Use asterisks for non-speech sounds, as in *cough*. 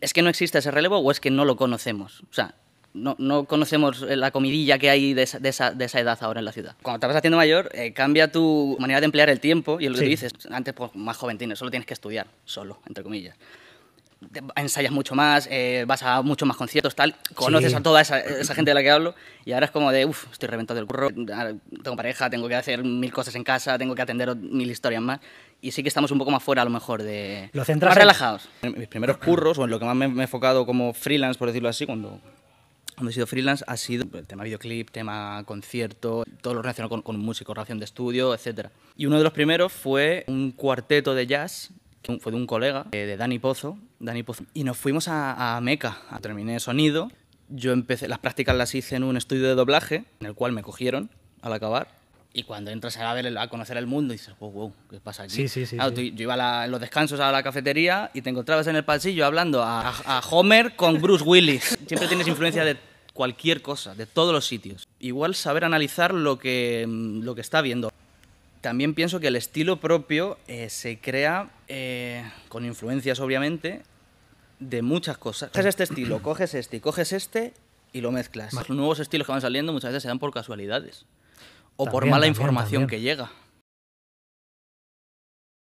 ¿es que no existe ese relevo o es que no lo conocemos? O sea, no, no conocemos eh, la comidilla que hay de esa, de, esa, edad ahora en la ciudad. Cuando te vas haciendo mayor, eh, cambia tu manera de emplear el tiempo y lo que dices, antes pues, más joven solo tienes que estudiar, solo, entre comillas ensayas mucho más, eh, vas a muchos más conciertos, tal, conoces a toda esa, gente de la que hablo y ahora es como de, uff, estoy reventado del curro, ah, tengo pareja, tengo que hacer mil cosas en casa, tengo que atender mil historias más y sí que estamos un poco más fuera a lo mejor de... los centras más relajados. En mis primeros curros, o en lo que más me, he enfocado como freelance, por decirlo así, cuando cuando he sido freelance ha sido el tema videoclip, tema concierto, todo lo relacionado con, con músicos, relación de estudio, etc. Y uno de los primeros fue un cuarteto de jazz que fue de un colega, eh, de Dani Pozo, Dani Pozo y nos fuimos a, a Meca. Terminé sonido, yo empecé, las prácticas las hice en un estudio de doblaje, en el cual me cogieron al acabar. Y cuando entras a, ver, a conocer el mundo, dices, wow, wow, ¿qué pasa aquí? Sí, sí, sí. yo iba en los descansos a la cafetería y te encontrabas en el pasillo hablando a, Homer con Bruce Willis. *laughs* Siempre tienes influencia de cualquier cosa, de todos los sitios. Igual saber analizar lo que, mm, lo que está viendo. También pienso que el estilo propio eh, se crea eh, con influencias obviamente, de muchas cosas. Coges este estilo, coges este y coges este y lo mezclas. Los nuevos estilos que van saliendo muchas veces se dan por casualidades o por mala información que llega.